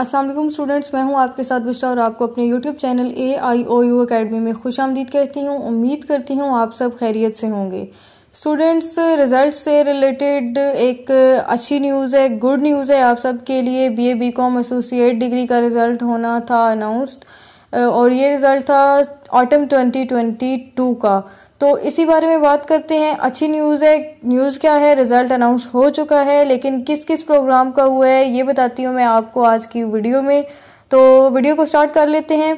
अस्सलाम वालेकुम स्टूडेंट्स मैं हूं आपके साथ बिश्रा और आपको अपने YouTube channel A I O U academy में खुश आमदीद कहती हूं उम्मीद करती हूं आप सब खैरियत से होंगे स्टूडेंट्स रिजल्ट से रिलेटेड एक अच्छी न्यूज़ है गुड न्यूज़ है आप सब के लिए B A B com associate degree का रिज़ल्ट होना था अनाउंस्ड और ये रिज़ल्ट था ऑटम 2022 का तो इसी बारे में बात करते हैं अच्छी न्यूज़ है न्यूज़ क्या है रिज़ल्ट अनाउंस हो चुका है लेकिन किस किस प्रोग्राम का हुआ है ये बताती हूँ मैं आपको आज की वीडियो में तो वीडियो को स्टार्ट कर लेते हैं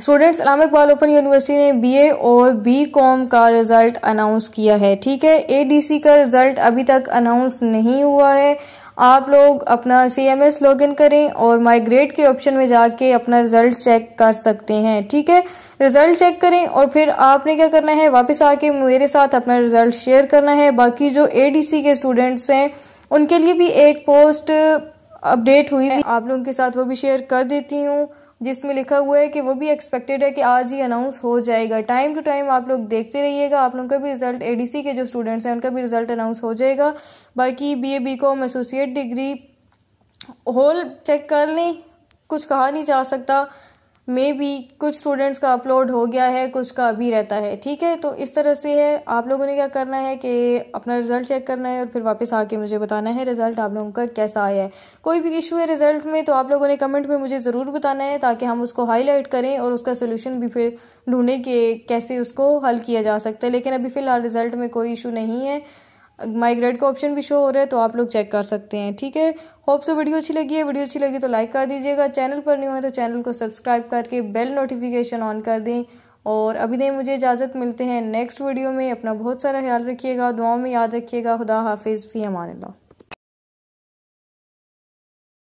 students Allama Iqbal open university ने बीए और बी कॉम का रिज़ल्ट अनाउंस किया है ठीक है एडीसी का रिज़ल्ट अभी तक अनाउंस नहीं हुआ है आप लोग अपना C M S log in करें और माइग्रेट के ऑप्शन में जाके अपना रिजल्ट चेक कर सकते हैं ठीक है रिजल्ट चेक करें और फिर आपने क्या करना है वापस आके मेरे साथ अपना रिजल्ट शेयर करना है बाकी जो ए डी सी के स्टूडेंट्स हैं उनके लिए भी एक पोस्ट अपडेट हुई है आप लोगों के साथ वो भी शेयर कर देती हूँ जिसमें लिखा हुआ है कि वो भी एक्सपेक्टेड है कि आज ही अनाउंस हो जाएगा टाइम टू टाइम आप लोग देखते रहिएगा आप लोगों का भी रिजल्ट एडीसी के जो स्टूडेंट्स हैं उनका भी रिजल्ट अनाउंस हो जाएगा बाकी BA BCom associate degree whole check कर लें कुछ कहा नहीं जा सकता में भी कुछ स्टूडेंट्स का अपलोड हो गया है कुछ का अभी रहता है ठीक है तो इस तरह से है आप लोगों ने क्या करना है कि अपना रिज़ल्ट चेक करना है और फिर वापस आके मुझे बताना है रिज़ल्ट आप लोगों का कैसा आया है कोई भी इशू है रिज़ल्ट में तो आप लोगों ने कमेंट में मुझे ज़रूर बताना है ताकि हम उसको हाईलाइट करें और उसका सोल्यूशन भी फिर ढूंढें कि कैसे उसको हल किया जा सकता है लेकिन अभी फ़िलहाल रिज़ल्ट में कोई इशू नहीं है माइग्रेट का ऑप्शन भी शो हो रहा है तो आप लोग चेक कर सकते हैं ठीक है होप से वीडियो अच्छी लगी है वीडियो अच्छी लगी तो लाइक कर दीजिएगा चैनल पर नहीं हुए तो चैनल को सब्सक्राइब करके बेल नोटिफिकेशन ऑन कर दें और अभी नहीं मुझे इजाज़त मिलते हैं नेक्स्ट वीडियो में अपना बहुत सारा ख्याल रखिएगा दुआओं में याद रखिएगा खुदा हाफिज़ फ़ी अमान